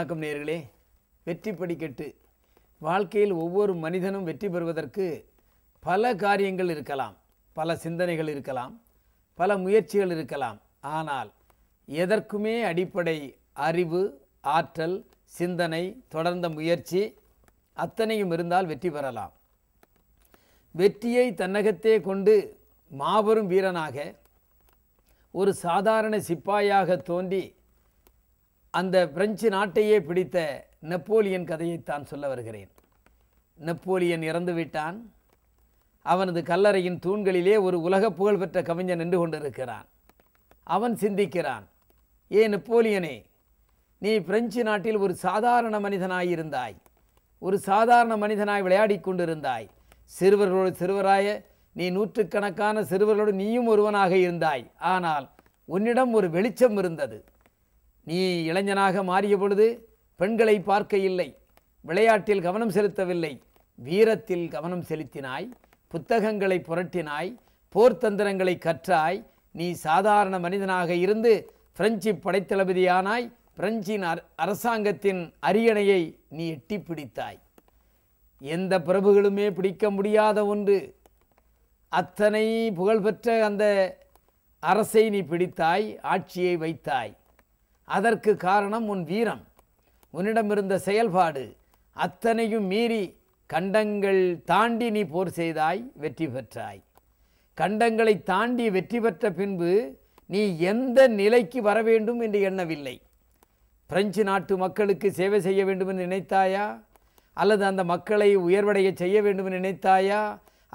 வணக்கம் நேர்களே வெற்றி படிக்கட்டு வாழ்க்கையில் ஒவ்வொரு மனிதனும் வெற்றி பெறுவதற்கு பல காரியங்கள் இருக்கலாம் பல சிந்தனைகள் இருக்கலாம் பல முயற்சிகள் இருக்கலாம் ஆனால் எதற்குமே அடிப்படை அறிவு ஆற்றல் சிந்தனை தொடர்ந்த முயற்சி அத்தனையும் இருந்தால் வெற்றி பெறலாம் வெற்றியை தன்னகத்தே கொண்டு மாபெரும் வீரனாக ஒரு சாதாரண சிப்பாயாக தோன்றி அந்த பிரெஞ்சு நாட்டையே பிடித்த நெப்போலியன் கதையைத்தான் சொல்ல வருகிறேன் நெப்போலியன் இறந்து விட்டான் அவனது கல்லறையின் தூண்களிலே ஒரு உலக புகழ்பெற்ற கவிஞன் நின்று கொண்டிருக்கிறான் அவன் சிந்திக்கிறான் ஏ நெப்போலியனே நீ பிரெஞ்சு நாட்டில் ஒரு சாதாரண மனிதனாயிருந்தாய் ஒரு சாதாரண மனிதனாய் விளையாடி கொண்டிருந்தாய் சிறுவர்களோடு சிறுவராய நீ நூற்றுக்கணக்கான சிறுவர்களோடு நீயும் ஒருவனாக இருந்தாய் ஆனால் உன்னிடம் ஒரு வெளிச்சம் இருந்தது நீ இளைஞனாக மாறிய பொழுது பெண்களை பார்க்க இல்லை விளையாட்டில் கவனம் செலுத்தவில்லை வீரத்தில் கவனம் செலுத்தினாய் புத்தகங்களை புரட்டினாய் போர்த்தந்திரங்களை கற்றாய் நீ சாதாரண மனிதனாக இருந்து பிரெஞ்சு படைத்தளபதியானாய் பிரெஞ்சின் அரசாங்கத்தின் அரியணையை நீ எட்டி பிடித்தாய் எந்த பிரபுகளுமே பிடிக்க முடியாத ஒன்று அத்தனை புகழ்பெற்ற அந்த அரசை நீ பிடித்தாய் ஆட்சியை வைத்தாய் அதற்கு காரணம் உன் வீரம் உன்னிடமிருந்த செயல்பாடு அத்தனையும் மீறி கண்டங்கள் தாண்டி நீ போர் செய்தாய் வெற்றி பெற்றாய் கண்டங்களை தாண்டி வெற்றி பெற்ற பின்பு நீ எந்த நிலைக்கு வர வேண்டும் என்று எண்ணவில்லை பிரெஞ்சு நாட்டு மக்களுக்கு சேவை செய்ய வேண்டும் என்று நினைத்தாயா அல்லது அந்த மக்களை உயர்வடைய செய்ய வேண்டும் என்று நினைத்தாயா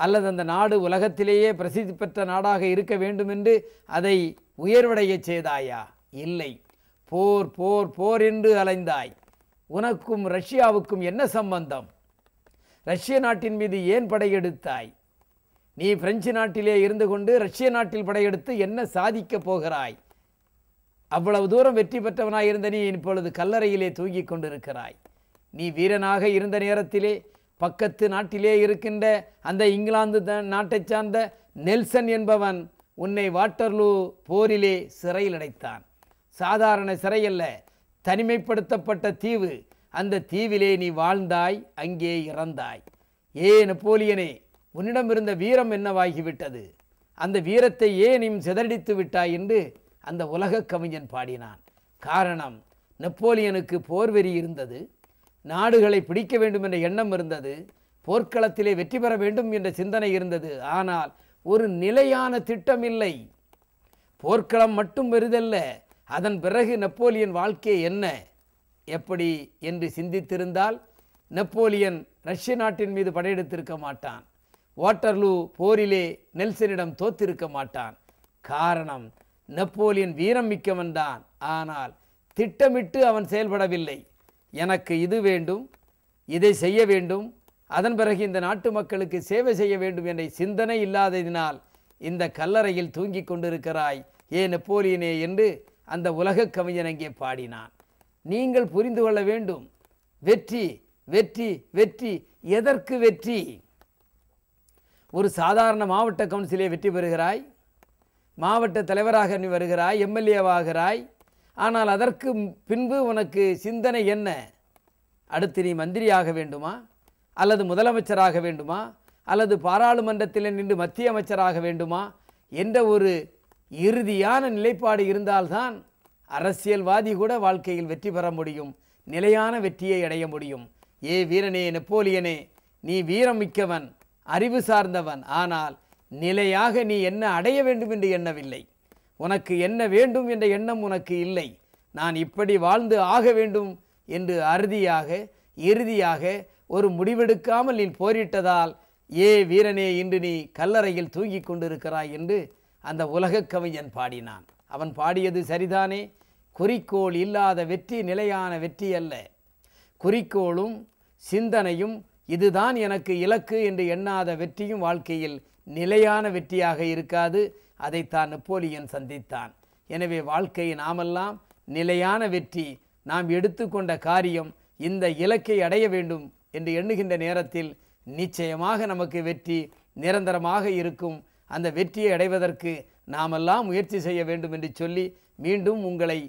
அல்லது அந்த நாடு உலகத்திலேயே பிரசித்தி பெற்ற நாடாக இருக்க வேண்டும் என்று அதை உயர்வடைய செய்தாயா இல்லை போர் போர் போர் என்று அலைந்தாய் உனக்கும் ரஷ்யாவுக்கும் என்ன சம்பந்தம் ரஷ்ய நாட்டின் மீது ஏன் படையெடுத்தாய் நீ பிரெஞ்சு நாட்டிலே இருந்து கொண்டு ரஷ்ய நாட்டில் படையெடுத்து என்ன சாதிக்கப் போகிறாய் அவ்வளவு தூரம் வெற்றி பெற்றவனாய் இருந்த நீ இப்பொழுது கல்லறையிலே தூங்கிக் கொண்டிருக்கிறாய் நீ வீரனாக இருந்த நேரத்திலே பக்கத்து நாட்டிலே இருக்கின்ற அந்த இங்கிலாந்து நாட்டை சார்ந்த நெல்சன் என்பவன் உன்னை வாட்டர்லூ போரிலே சிறையில் அடைத்தான் சாதாரண சிறையல்ல தனிமைப்படுத்தப்பட்ட தீவு அந்த தீவிலே நீ வாழ்ந்தாய் அங்கே இறந்தாய் ஏ நெப்போலியனே உன்னிடம் இருந்த வீரம் என்னவாகிவிட்டது அந்த வீரத்தை ஏன் சிதறடித்து விட்டாய் என்று அந்த உலகக் கவிஞன் பாடினான் காரணம் நெப்போலியனுக்கு போர்வெறி இருந்தது நாடுகளை பிடிக்க வேண்டும் என்ற எண்ணம் இருந்தது போர்க்களத்திலே வெற்றி பெற வேண்டும் என்ற சிந்தனை இருந்தது ஆனால் ஒரு நிலையான திட்டமில்லை போர்க்களம் மட்டும் வெறுதல்ல அதன் பிறகு நெப்போலியன் வாழ்க்கை என்ன எப்படி என்று சிந்தித்திருந்தால் நெப்போலியன் ரஷ்ய நாட்டின் மீது படையெடுத்திருக்க மாட்டான் வாட்டர்லூ போரிலே நெல்சனிடம் தோத்திருக்க மாட்டான் காரணம் நெப்போலியன் வீரம் மிக்கவன் தான் ஆனால் திட்டமிட்டு அவன் செயல்படவில்லை எனக்கு இது வேண்டும் இதை செய்ய வேண்டும் அதன் பிறகு இந்த நாட்டு மக்களுக்கு சேவை செய்ய வேண்டும் என்ற சிந்தனை இல்லாததினால் இந்த கல்லறையில் தூங்கிக் கொண்டிருக்கிறாய் ஏ நெப்போலியனே என்று அந்த உலக கவிஞன் அங்கே பாடினான் நீங்கள் புரிந்து கொள்ள வேண்டும் வெற்றி வெற்றி வெற்றி எதற்கு வெற்றி ஒரு சாதாரண மாவட்ட கவுன்சிலே வெற்றி பெறுகிறாய் மாவட்ட தலைவராக நீ வருகிறாய் எம்எல்ஏவாகிறாய் ஆனால் அதற்கு பின்பு உனக்கு சிந்தனை என்ன அடுத்து நீ மந்திரியாக வேண்டுமா அல்லது முதலமைச்சராக வேண்டுமா அல்லது பாராளுமன்றத்தில் நின்று மத்திய அமைச்சராக வேண்டுமா என்ற ஒரு இறுதியான நிலைப்பாடு இருந்தால்தான் அரசியல்வாதி கூட வாழ்க்கையில் வெற்றி பெற முடியும் நிலையான வெற்றியை அடைய முடியும் ஏ வீரனே நெப்போலியனே நீ வீரம் மிக்கவன் அறிவு சார்ந்தவன் ஆனால் நிலையாக நீ என்ன அடைய வேண்டும் என்று எண்ணவில்லை உனக்கு என்ன வேண்டும் என்ற எண்ணம் உனக்கு இல்லை நான் இப்படி வாழ்ந்து ஆக வேண்டும் என்று அறுதியாக இறுதியாக ஒரு முடிவெடுக்காமல் நீ போரிட்டதால் ஏ வீரனே இன்று நீ கல்லறையில் தூங்கி கொண்டிருக்கிறாய் என்று அந்த உலகக் கவிஞன் பாடினான் அவன் பாடியது சரிதானே குறிக்கோள் இல்லாத வெற்றி நிலையான வெற்றி அல்ல குறிக்கோளும் சிந்தனையும் இதுதான் எனக்கு இலக்கு என்று எண்ணாத வெற்றியும் வாழ்க்கையில் நிலையான வெற்றியாக இருக்காது அதைத்தான் நெப்போலியன் சந்தித்தான் எனவே வாழ்க்கை நாமெல்லாம் நிலையான வெற்றி நாம் எடுத்துக்கொண்ட காரியம் இந்த இலக்கை அடைய வேண்டும் என்று எண்ணுகின்ற நேரத்தில் நிச்சயமாக நமக்கு வெற்றி நிரந்தரமாக இருக்கும் அந்த வெற்றியை அடைவதற்கு நாமெல்லாம் முயற்சி செய்ய வேண்டும் என்று சொல்லி மீண்டும் உங்களை